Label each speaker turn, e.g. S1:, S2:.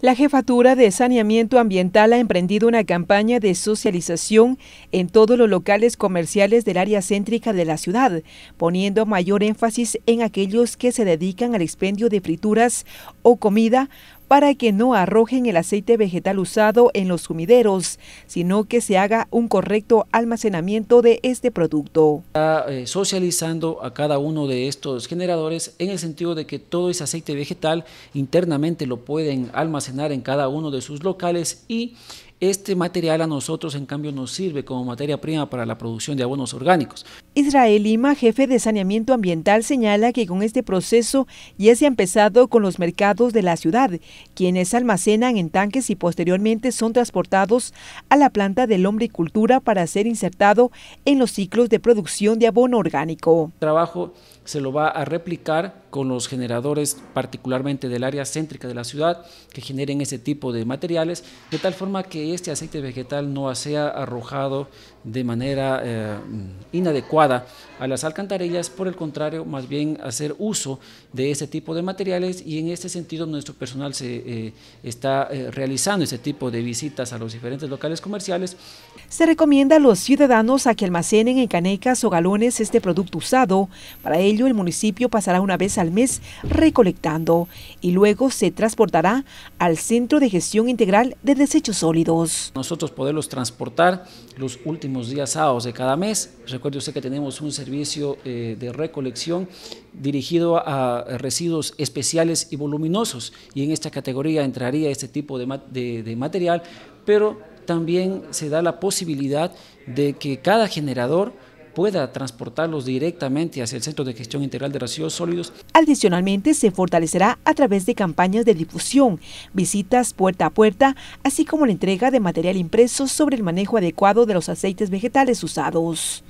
S1: La Jefatura de Saneamiento Ambiental ha emprendido una campaña de socialización en todos los locales comerciales del área céntrica de la ciudad, poniendo mayor énfasis en aquellos que se dedican al expendio de frituras o comida para que no arrojen el aceite vegetal usado en los sumideros, sino que se haga
S2: un correcto almacenamiento de este producto. Está, eh, socializando a cada uno de estos generadores en el sentido de que todo ese aceite vegetal internamente lo pueden almacenar en cada uno de sus locales y este material a nosotros, en cambio, nos sirve como materia prima para la producción de abonos orgánicos.
S1: Israel Lima, jefe de saneamiento ambiental, señala que con este proceso ya se ha empezado con los mercados de la ciudad, quienes almacenan en tanques y posteriormente son transportados a la planta de lombricultura para ser insertado en los ciclos de producción de abono orgánico.
S2: El trabajo se lo va a replicar con los generadores, particularmente del área céntrica de la ciudad, que generen ese tipo de materiales, de tal forma que este aceite vegetal no sea arrojado de manera eh, inadecuada a las alcantarillas, por el contrario, más bien hacer uso de ese tipo de materiales y en este sentido nuestro personal se eh, está eh, realizando ese tipo de visitas a los diferentes locales comerciales.
S1: Se recomienda a los ciudadanos a que almacenen en canecas o galones este producto usado. Para ello, el municipio pasará una vez al mes recolectando y luego se transportará al Centro de Gestión Integral de Desechos Sólidos.
S2: Nosotros poderlos transportar los últimos días sábados de cada mes. Recuerde usted que tenemos un servicio eh, de recolección dirigido a residuos especiales y voluminosos y en esta categoría entraría este tipo de, de material, pero también se da la posibilidad de que cada generador pueda transportarlos directamente hacia el Centro de Gestión Integral de Residuos Sólidos.
S1: Adicionalmente, se fortalecerá a través de campañas de difusión, visitas puerta a puerta, así como la entrega de material impreso sobre el manejo adecuado de los aceites vegetales usados.